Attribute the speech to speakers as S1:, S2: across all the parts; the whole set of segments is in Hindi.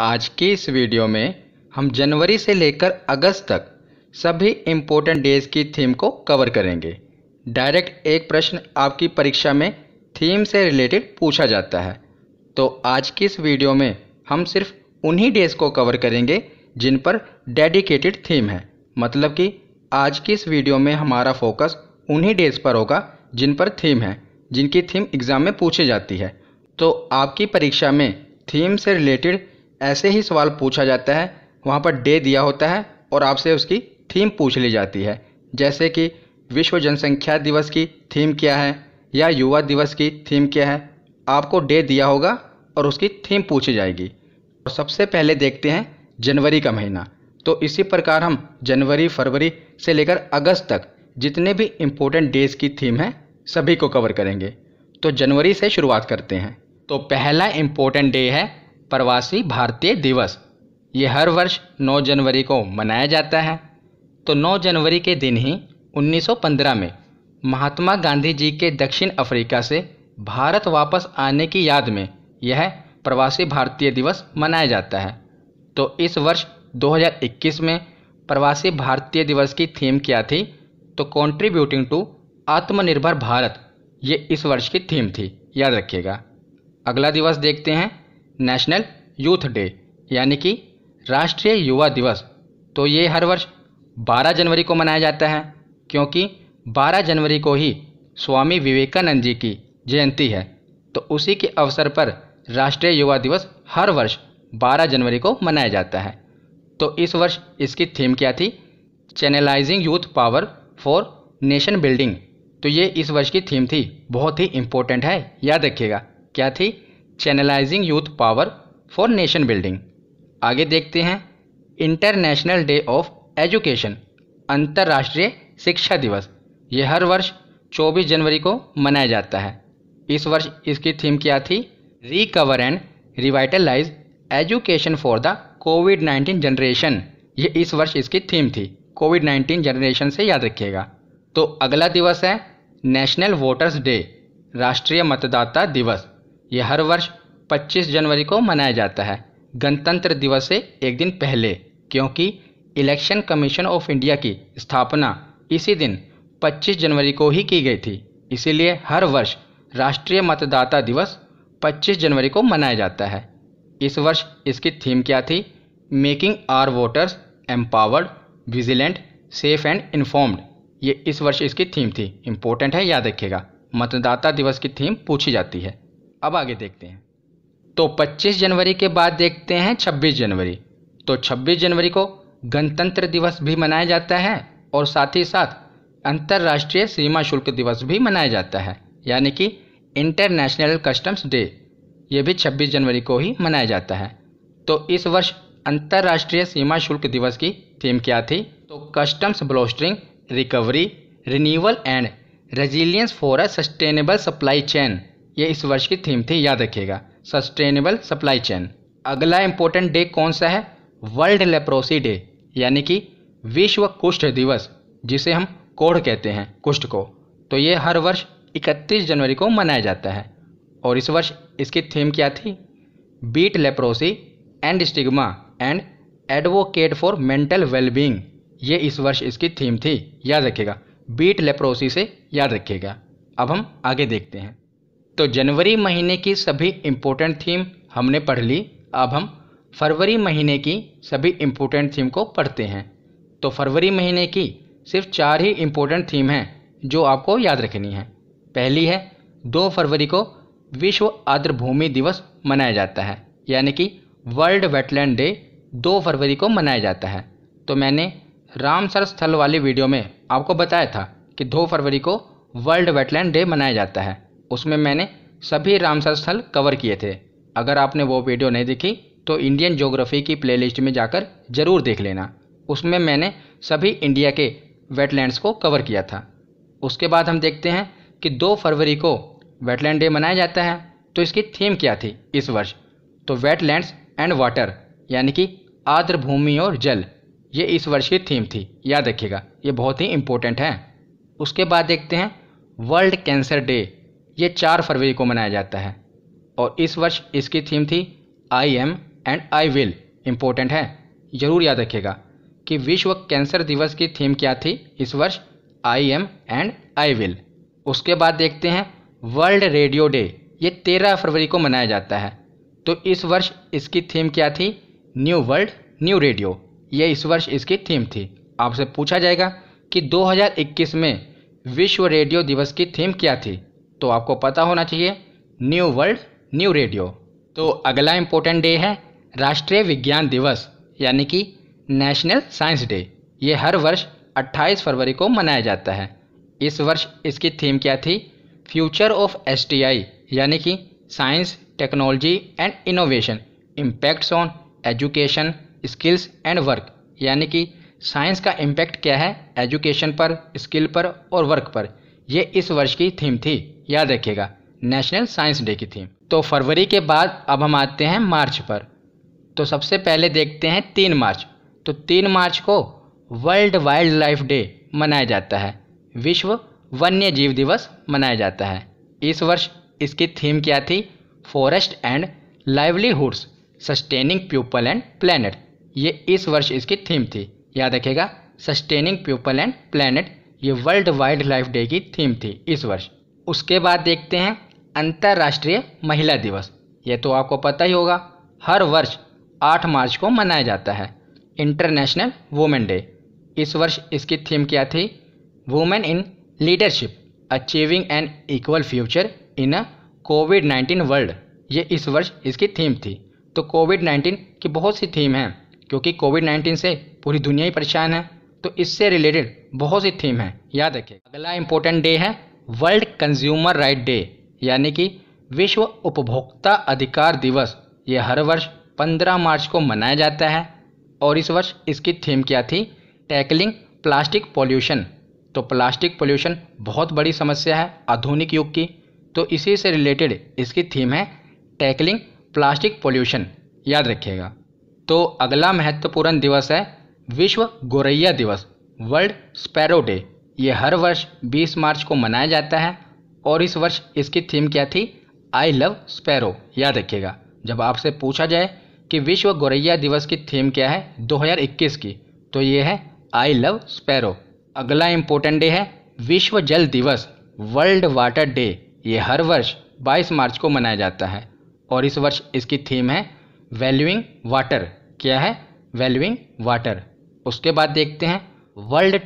S1: आज के इस वीडियो में हम जनवरी से लेकर अगस्त तक सभी इम्पोर्टेंट डेज की थीम को कवर करेंगे डायरेक्ट एक प्रश्न आपकी परीक्षा में थीम से रिलेटेड पूछा जाता है तो आज की इस वीडियो में हम सिर्फ उन्हीं डेज को कवर करेंगे जिन पर डेडिकेटेड थीम है मतलब कि आज की इस वीडियो में हमारा फोकस उन्हीं डेज पर होगा जिन पर थीम है जिनकी थीम एग्ज़ाम में पूछी जाती है तो आपकी परीक्षा में थीम से रिलेटेड ऐसे ही सवाल पूछा जाता है वहाँ पर डे दिया होता है और आपसे उसकी थीम पूछ ली जाती है जैसे कि विश्व जनसंख्या दिवस की थीम क्या है या युवा दिवस की थीम क्या है आपको डे दिया होगा और उसकी थीम पूछी जाएगी और सबसे पहले देखते हैं जनवरी का महीना तो इसी प्रकार हम जनवरी फरवरी से लेकर अगस्त तक जितने भी इम्पोर्टेंट डेज़ की थीम है सभी को कवर करेंगे तो जनवरी से शुरुआत करते हैं तो पहला इम्पोर्टेंट डे है प्रवासी भारतीय दिवस ये हर वर्ष 9 जनवरी को मनाया जाता है तो 9 जनवरी के दिन ही 1915 में महात्मा गांधी जी के दक्षिण अफ्रीका से भारत वापस आने की याद में यह प्रवासी भारतीय दिवस मनाया जाता है तो इस वर्ष 2021 में प्रवासी भारतीय दिवस की थीम क्या थी तो कॉन्ट्रीब्यूटिंग टू आत्मनिर्भर भारत ये इस वर्ष की थीम थी याद रखिएगा अगला दिवस देखते हैं नेशनल यूथ डे यानी कि राष्ट्रीय युवा दिवस तो ये हर वर्ष 12 जनवरी को मनाया जाता है क्योंकि 12 जनवरी को ही स्वामी विवेकानंद जी की जयंती है तो उसी के अवसर पर राष्ट्रीय युवा दिवस हर वर्ष 12 जनवरी को मनाया जाता है तो इस वर्ष इसकी थीम क्या थी channelising youth power for nation building तो ये इस वर्ष की थीम थी बहुत ही इम्पोर्टेंट है याद रखिएगा क्या थी channelising youth power for nation building आगे देखते हैं इंटरनेशनल डे ऑफ एजुकेशन अंतर्राष्ट्रीय शिक्षा दिवस ये हर वर्ष 24 जनवरी को मनाया जाता है इस वर्ष इसकी थीम क्या थी recover and revitalise education for the COVID 19 generation ये इस वर्ष इसकी थीम थी कोविड 19 जनरेशन से याद रखिएगा तो अगला दिवस है नेशनल वोटर्स डे राष्ट्रीय मतदाता दिवस ये हर वर्ष 25 जनवरी को मनाया जाता है गणतंत्र दिवस से एक दिन पहले क्योंकि इलेक्शन कमीशन ऑफ इंडिया की स्थापना इसी दिन 25 जनवरी को ही की गई थी इसीलिए हर वर्ष राष्ट्रीय मतदाता दिवस 25 जनवरी को मनाया जाता है इस वर्ष इसकी थीम क्या थी making our voters empowered vigilant safe and informed ये इस वर्ष इसकी थीम थी इम्पोर्टेंट है याद रखिएगा मतदाता दिवस की थीम पूछी जाती है अब आगे देखते हैं तो 25 जनवरी के बाद देखते हैं 26 जनवरी तो 26 जनवरी को गणतंत्र दिवस भी मनाया जाता है और साथ ही साथ अंतर्राष्ट्रीय सीमा शुल्क दिवस भी मनाया जाता है यानी कि इंटरनेशनल कस्टम्स डे ये भी 26 जनवरी को ही मनाया जाता है तो इस वर्ष अंतर्राष्ट्रीय सीमा शुल्क दिवस की थीम क्या थी तो customs bolstering recovery renewal and resilience for a sustainable supply chain ये इस वर्ष की थीम थी याद रखिएगा सस्टेनेबल सप्लाई चेन अगला इम्पोर्टेंट डे कौन सा है वर्ल्ड लेप्रोसी डे यानी कि विश्व कुष्ठ दिवस जिसे हम कोढ़ कहते हैं कुष्ठ को तो ये हर वर्ष 31 जनवरी को मनाया जाता है और इस वर्ष इसकी थीम क्या थी beat leprosy end stigma and advocate for mental wellbeing ये इस वर्ष इसकी थीम थी याद रखिएगा बीट लेप्रोसी से याद रखिएगा अब हम आगे देखते हैं तो जनवरी महीने की सभी इम्पोर्टेंट थीम हमने पढ़ ली अब हम फरवरी महीने की सभी इम्पोर्टेंट थीम को पढ़ते हैं तो फरवरी महीने की सिर्फ चार ही इम्पोर्टेंट थीम हैं जो आपको याद रखनी है पहली है दो फरवरी को विश्व आर्द्र भूमि दिवस मनाया जाता है यानी कि वर्ल्ड वेटलैंड डे दो फरवरी को मनाया जाता है तो मैंने रामसर स्थल वाली वीडियो में आपको बताया था कि दो फरवरी को वर्ल्ड वेटलैंड डे मनाया जाता है उसमें मैंने सभी रामसर स्थल कवर किए थे अगर आपने वो वीडियो नहीं देखी तो इंडियन जोग्राफी की प्लेलिस्ट में जाकर ज़रूर देख लेना उसमें मैंने सभी इंडिया के वेटलैंड्स को कवर किया था उसके बाद हम देखते हैं कि 2 फरवरी को वेटलैंड डे मनाया जाता है तो इसकी थीम क्या थी इस वर्ष तो वेटलैंड्स एंड वाटर यानी कि आर्द्र भूमि और जल ये इस वर्ष की थीम थी याद रखिएगा ये बहुत ही इम्पोर्टेंट है उसके बाद देखते हैं वर्ल्ड कैंसर डे ये चार फरवरी को मनाया जाता है और इस वर्ष इसकी थीम थी I am and I will important है ज़रूर याद रखिएगा कि विश्व कैंसर दिवस की थीम क्या थी इस वर्ष I am and I will उसके बाद देखते हैं वर्ल्ड रेडियो डे ये तेरह फरवरी को मनाया जाता है तो इस वर्ष इसकी थीम क्या थी न्यू वर्ल्ड न्यू रेडियो ये इस वर्ष इसकी थीम थी आपसे पूछा जाएगा कि 2021 में विश्व रेडियो दिवस की थीम क्या थी तो आपको पता होना चाहिए न्यू वर्ल्ड न्यू रेडियो तो अगला इम्पोर्टेंट डे है राष्ट्रीय विज्ञान दिवस यानी कि नेशनल साइंस डे ये हर वर्ष 28 फरवरी को मनाया जाता है इस वर्ष इसकी थीम क्या थी फ्यूचर ऑफ एस यानी कि science technology and innovation impacts on education skills and work यानी कि साइंस का इम्पैक्ट क्या है एजुकेशन पर स्किल पर और वर्क पर यह इस वर्ष की थीम थी याद रखिएगा नेशनल साइंस डे की थीम तो फरवरी के बाद अब हम आते हैं मार्च पर तो सबसे पहले देखते हैं तीन मार्च तो तीन मार्च को वर्ल्ड वाइल्ड लाइफ डे मनाया जाता है विश्व वन्य जीव दिवस मनाया जाता है इस वर्ष इसकी थीम क्या थी forest and livelihoods sustaining people and planet ये इस वर्ष इसकी थीम थी याद रखेगा सस्टेनिंग प्यूपल एंड प्लानट ये वर्ल्ड वाइल्ड लाइफ डे की थीम थी इस वर्ष उसके बाद देखते हैं अंतर्राष्ट्रीय महिला दिवस ये तो आपको पता ही होगा हर वर्ष 8 मार्च को मनाया जाता है इंटरनेशनल वुमेन डे इस वर्ष इसकी थीम क्या थी women in leadership achieving an equal future in a COVID nineteen world ये इस वर्ष इसकी थीम थी तो कोविड नाइन्टीन की बहुत सी थीम हैं क्योंकि कोविड नाइन्टीन से पूरी दुनिया ही परेशान है तो इससे रिलेटेड बहुत सी थीम हैं याद रखें अगला इंपॉर्टेंट डे है वर्ल्ड कंज्यूमर राइट डे यानी कि विश्व उपभोक्ता अधिकार दिवस ये हर वर्ष 15 मार्च को मनाया जाता है और इस वर्ष इसकी थीम क्या थी टैकलिंग प्लास्टिक पॉल्यूशन तो प्लास्टिक पॉल्यूशन बहुत बड़ी समस्या है आधुनिक युग की तो इसी से रिलेटेड इसकी थीम है टैकलिंग प्लास्टिक पॉल्यूशन याद रखिएगा तो अगला महत्वपूर्ण दिवस है विश्व गोरैया दिवस वर्ल्ड स्पैरो डे ये हर वर्ष 20 मार्च को मनाया जाता है और इस वर्ष इसकी थीम क्या थी आई लव स्पैरो याद रखिएगा जब आपसे पूछा जाए कि विश्व गौरैया दिवस की थीम क्या है 2021 की तो ये है आई लव स्पैरो अगला इम्पोर्टेंट डे है विश्व जल दिवस वर्ल्ड वाटर डे ये हर वर्ष 22 मार्च को मनाया जाता है और इस वर्ष इसकी थीम है वैल्यूइंग वाटर क्या है वैल्यूइंग वाटर उसके बाद देखते हैं वर्ल्ड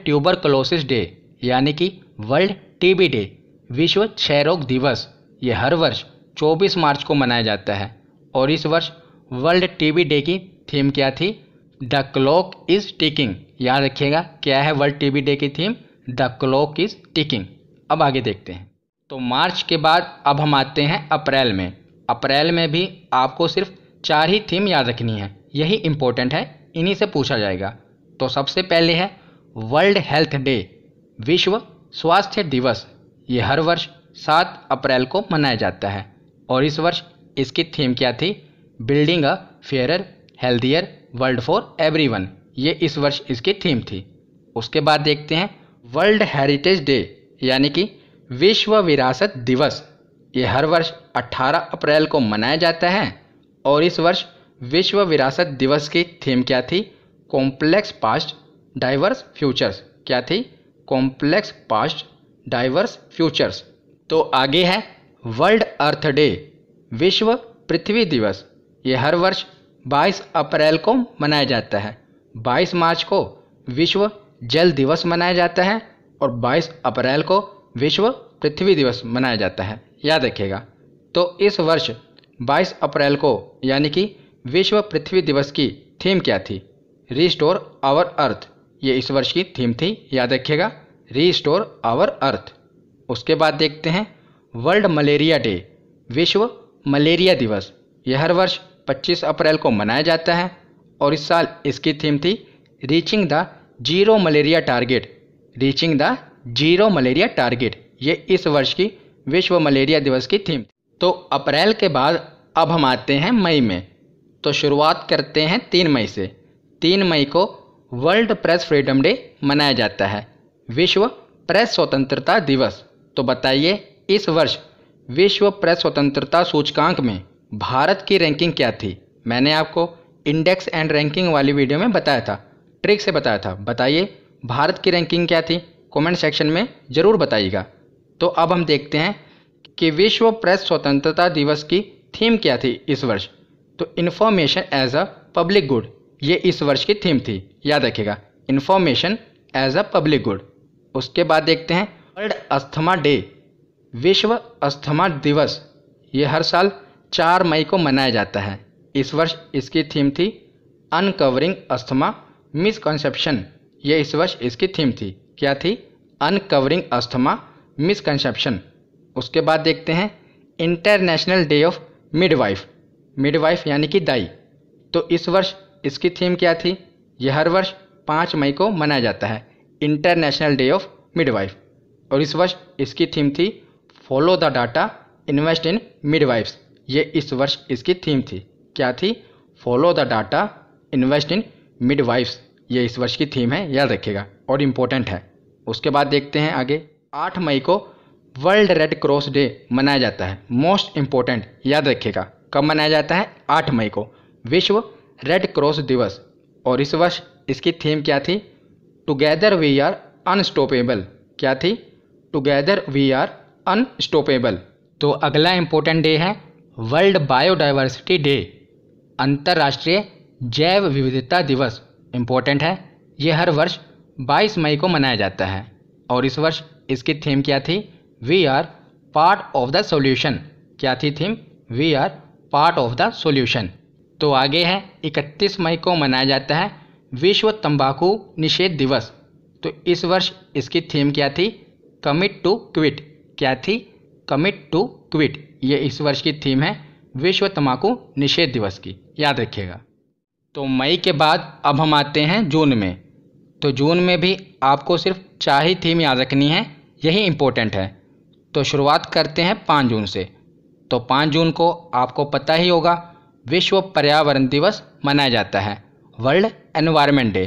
S1: क्लोसिस डे यानी कि वर्ल्ड टीबी डे विश्व क्षय रोग दिवस ये हर वर्ष 24 मार्च को मनाया जाता है और इस वर्ष वर्ल्ड टीबी डे की थीम क्या थी द क्लॉक इज़ टिकिंग याद रखिएगा क्या है वर्ल्ड टीबी डे की theme the clock is ticking अब आगे देखते हैं तो मार्च के बाद अब हम आते हैं अप्रैल में अप्रैल में भी आपको सिर्फ चार ही थीम याद रखनी है यही इम्पोर्टेंट है इन्हीं से पूछा जाएगा तो सबसे पहले है वर्ल्ड हेल्थ डे विश्व स्वास्थ्य दिवस ये हर वर्ष सात अप्रैल को मनाया जाता है और इस वर्ष इसकी थीम क्या थी building a fairer healthier world for everyone ये इस वर्ष इसकी थीम थी उसके बाद देखते हैं वर्ल्ड हेरिटेज डे यानी कि विश्व विरासत दिवस ये हर वर्ष 18 अप्रैल को मनाया जाता है और इस वर्ष विश्व विरासत दिवस की थीम क्या थी कॉम्प्लेक्स पास्ट डाइवर्स फ्यूचर्स क्या थी कॉम्प्लेक्स पास्ट डाइवर्स फ्यूचर्स तो आगे है वर्ल्ड अर्थ डे विश्व पृथ्वी दिवस ये हर वर्ष 22 अप्रैल को मनाया जाता है 22 मार्च को विश्व जल दिवस मनाया जाता है और 22 अप्रैल को विश्व पृथ्वी दिवस मनाया जाता है याद रखिएगा तो इस वर्ष 22 अप्रैल को यानी कि विश्व पृथ्वी दिवस की थीम क्या थी रिस्टोर आवर अर्थ ये इस वर्ष की थीम थी याद रखिएगा स्टोर आवर अर्थ उसके बाद देखते हैं वर्ल्ड मलेरिया डे विश्व मलेरिया दिवस यह हर वर्ष 25 अप्रैल को मनाया जाता है और इस साल इसकी थीम थी reaching the zero malaria target reaching the zero malaria target ये इस वर्ष की विश्व मलेरिया दिवस की थीम तो अप्रैल के बाद अब हम आते हैं मई में तो शुरुआत करते हैं तीन मई से तीन मई को वर्ल्ड प्रेस फ्रीडम डे मनाया जाता है विश्व प्रेस स्वतंत्रता दिवस तो बताइए इस वर्ष विश्व प्रेस स्वतंत्रता सूचकांक में भारत की रैंकिंग क्या थी मैंने आपको इंडेक्स एंड रैंकिंग वाली वीडियो में बताया था ट्रिक से बताया था बताइए भारत की रैंकिंग क्या थी कमेंट सेक्शन में ज़रूर बताइएगा तो अब हम देखते हैं कि विश्व प्रेस स्वतंत्रता दिवस की थीम क्या थी इस वर्ष तो information as a public good ये इस वर्ष की थीम थी याद रखिएगा information as a public good उसके बाद देखते हैं वर्ल्ड अस्थमा डे विश्व अस्थमा दिवस ये हर साल चार मई को मनाया जाता है इस वर्ष इसकी थीम थी अनकवरिंग अस्थमा मिसकॉन्सेप्शन ये इस वर्ष इसकी थीम थी क्या थी अनकवरिंग अस्थमा मिसकंसेप्शन उसके बाद देखते हैं international day of midwife midwife यानी कि दाई तो इस वर्ष इसकी थीम क्या थी यह हर वर्ष पाँच मई को मनाया जाता है इंटरनेशनल डे ऑफ मिडवाइफ और इस वर्ष इसकी थीम थी follow the data invest in midwives ये इस वर्ष इसकी थीम थी क्या थी follow the data invest in midwives ये इस वर्ष की थीम है याद रखिएगा और इम्पोर्टेंट है उसके बाद देखते हैं आगे आठ मई को वर्ल्ड रेड क्रॉस डे मनाया जाता है मोस्ट इम्पोर्टेंट याद रखिएगा कब मनाया जाता है आठ मई को विश्व रेड क्रॉस दिवस और इस वर्ष इसकी थीम क्या थी टुगेदर वी आर अनस्टॉपेबल क्या थी टुगेदर वी आर अनस्टॉपेबल तो अगला इम्पोर्टेंट डे है वर्ल्ड बायोडाइवर्सिटी डे अंतर्राष्ट्रीय जैव विविधता दिवस इम्पोर्टेंट है ये हर वर्ष 22 मई को मनाया जाता है और इस वर्ष इसकी थीम क्या थी we are part of the solution क्या थी theme we are part of the solution तो आगे है 31 मई को मनाया जाता है विश्व तंबाकू निषेध दिवस तो इस वर्ष इसकी थीम क्या थी कमिट टू क्विट क्या थी कमिट टू क्विट ये इस वर्ष की थीम है विश्व तंबाकू निषेध दिवस की याद रखिएगा तो मई के बाद अब हम आते हैं जून में तो जून में भी आपको सिर्फ चार ही थीम याद रखनी है यही इम्पोर्टेंट है तो शुरुआत करते हैं पाँच जून से तो पाँच जून को आपको पता ही होगा विश्व पर्यावरण दिवस मनाया जाता है वर्ल्ड एनवायरनमेंट डे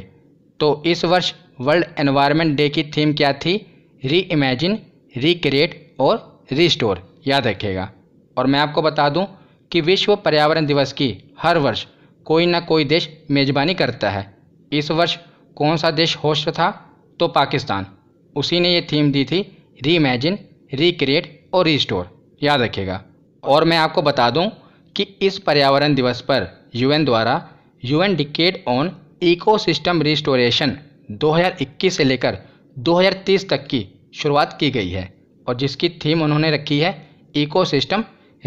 S1: तो इस वर्ष वर्ल्ड एनवायरनमेंट डे की थीम क्या थी री इमेजिन रिक्रिएट और रिस्टोर याद रखेगा और मैं आपको बता दूं कि विश्व पर्यावरण दिवस की हर वर्ष कोई ना कोई देश मेज़बानी करता है इस वर्ष कौन सा देश होस्ट था तो पाकिस्तान उसी ने ये थीम दी थी री इमेजिन रिक्रिएट और रिस्टोर याद रखेगा और मैं आपको बता दूँ कि इस पर्यावरण दिवस पर यूएन द्वारा UN decade on ecosystem restoration 2021 से लेकर 2030 तक की शुरुआत की गई है और जिसकी थीम उन्होंने रखी है इकोसिस्टम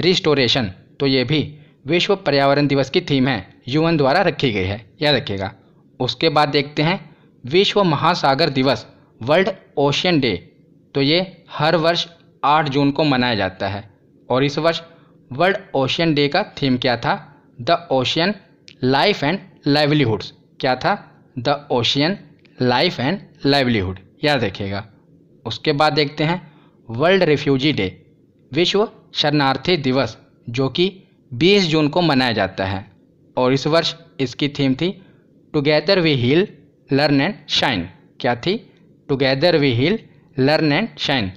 S1: रिस्टोरेशन तो ये भी विश्व पर्यावरण दिवस की थीम है यूएन द्वारा रखी गई है याद रखिएगा उसके बाद देखते हैं विश्व महासागर दिवस वर्ल्ड ओशियन डे तो ये हर वर्ष 8 जून को मनाया जाता है और इस वर्ष वर्ल्ड ओशियन डे का थीम क्या था the ocean life and livelihoods क्या था the ocean life and livelihood याद रखिएगा उसके बाद देखते हैं वर्ल्ड रिफ्यूजी डे विश्व शरणार्थी दिवस जो कि 20 जून को मनाया जाता है और इस वर्ष इसकी थीम थी together we heal learn and shine क्या थी together we heal learn and shine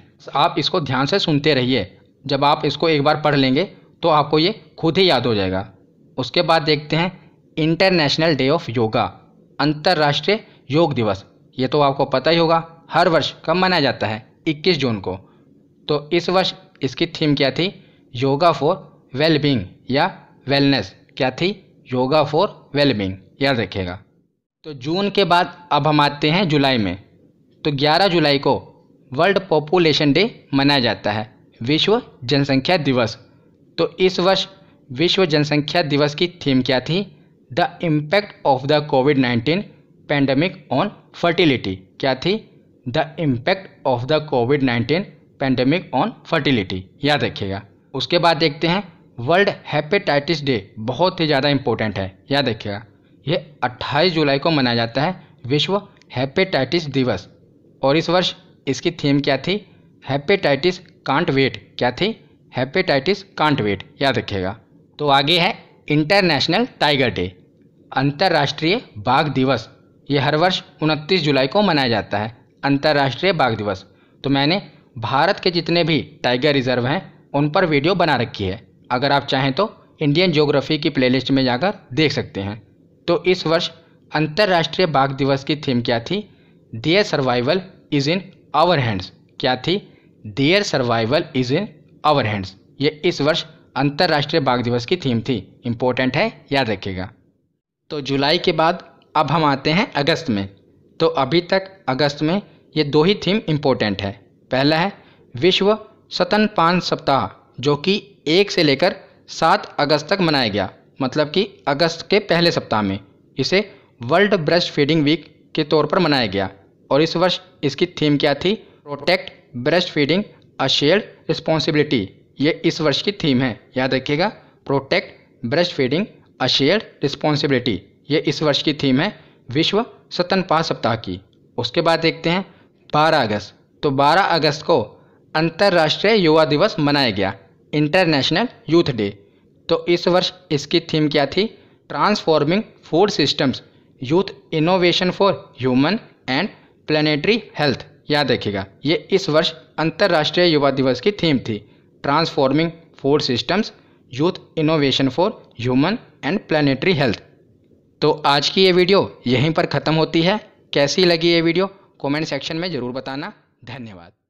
S1: आप इसको ध्यान से सुनते रहिए जब आप इसको एक बार पढ़ लेंगे तो आपको ये खुद ही याद हो जाएगा उसके बाद देखते हैं इंटरनेशनल डे ऑफ योगा अंतर्राष्ट्रीय योग दिवस ये तो आपको पता ही होगा हर वर्ष कब मनाया जाता है 21 जून को तो इस वर्ष इसकी थीम क्या थी योगा फॉर वेलबींग या वेलनेस क्या थी योगा फॉर वेलबींग याद रखिएगा तो जून के बाद अब हम आते हैं जुलाई में तो 11 जुलाई को वर्ल्ड पॉपुलेशन डे मनाया जाता है विश्व जनसंख्या दिवस तो इस वर्ष विश्व जनसंख्या दिवस की थीम क्या थी the impact of the COVID nineteen pandemic on fertility क्या थी the impact of the COVID nineteen pandemic on fertility याद रखिएगा उसके बाद देखते हैं वर्ल्ड हेपेटाइटिस डे बहुत ही ज़्यादा इंपॉर्टेंट है याद रखिएगा ये 28 जुलाई को मनाया जाता है विश्व हेपेटाइटिस दिवस और इस वर्ष इसकी थीम क्या थी हेपेटाइटिस कांट वेट क्या थी हेपेटाइटिस कांट वेट याद रखिएगा तो आगे है इंटरनेशनल टाइगर डे अंतर्राष्ट्रीय बाघ दिवस ये हर वर्ष 29 जुलाई को मनाया जाता है अंतर्राष्ट्रीय बाघ दिवस तो मैंने भारत के जितने भी टाइगर रिजर्व हैं उन पर वीडियो बना रखी है अगर आप चाहें तो इंडियन ज्योग्राफी की प्लेलिस्ट में जाकर देख सकते हैं तो इस वर्ष अंतर्राष्ट्रीय बाघ दिवस की थीम क्या थी their survival is in our hands क्या थी their survival is in our hands ये इस वर्ष अंतर्राष्ट्रीय बाघ दिवस की थीम थी इम्पोर्टेंट है याद रखिएगा तो जुलाई के बाद अब हम आते हैं अगस्त में तो अभी तक अगस्त में ये दो ही थीम इम्पोर्टेंट है पहला है विश्व स्तनपान सप्ताह जो कि एक से लेकर सात अगस्त तक मनाया गया मतलब कि अगस्त के पहले सप्ताह में इसे वर्ल्ड ब्रेस्ट फीडिंग वीक के तौर पर मनाया गया और इस वर्ष इसकी थीम क्या थी protect breast feeding a shared responsibility ये इस वर्ष की थीम है याद रखिएगा protect breast feeding a shared responsibility ये इस वर्ष की थीम है विश्व पा सप्ताह की उसके बाद देखते हैं 12 अगस्त तो 12 अगस्त को अंतर्राष्ट्रीय युवा दिवस मनाया गया इंटरनेशनल यूथ डे तो इस वर्ष इसकी थीम क्या थी transforming food systems youth innovation for human and planetary health याद रखिएगा ये इस वर्ष अंतर्राष्ट्रीय युवा दिवस की थीम थी transforming food systems youth innovation for human and planetary health तो आज की ये वीडियो यहीं पर ख़त्म होती है कैसी लगी ये वीडियो कमेंट सेक्शन में ज़रूर बताना धन्यवाद